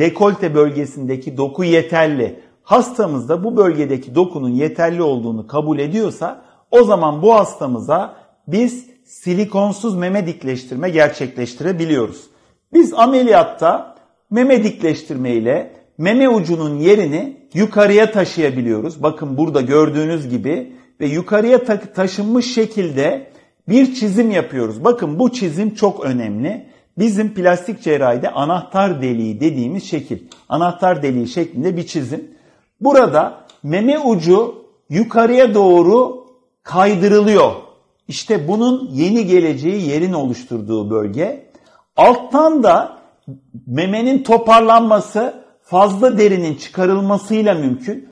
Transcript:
dekolte bölgesindeki doku yeterli. Hastamızda bu bölgedeki dokunun yeterli olduğunu kabul ediyorsa o zaman bu hastamıza biz silikonsuz meme dikleştirme gerçekleştirebiliyoruz. Biz ameliyatta meme dikleştirme ile meme ucunun yerini yukarıya taşıyabiliyoruz. Bakın burada gördüğünüz gibi ve yukarıya taşınmış şekilde bir çizim yapıyoruz. Bakın bu çizim çok önemli. Bizim plastik cerrahide anahtar deliği dediğimiz şekil. Anahtar deliği şeklinde bir çizim. Burada meme ucu yukarıya doğru kaydırılıyor. İşte bunun yeni geleceği yerin oluşturduğu bölge. Alttan da memenin toparlanması fazla derinin çıkarılmasıyla mümkün.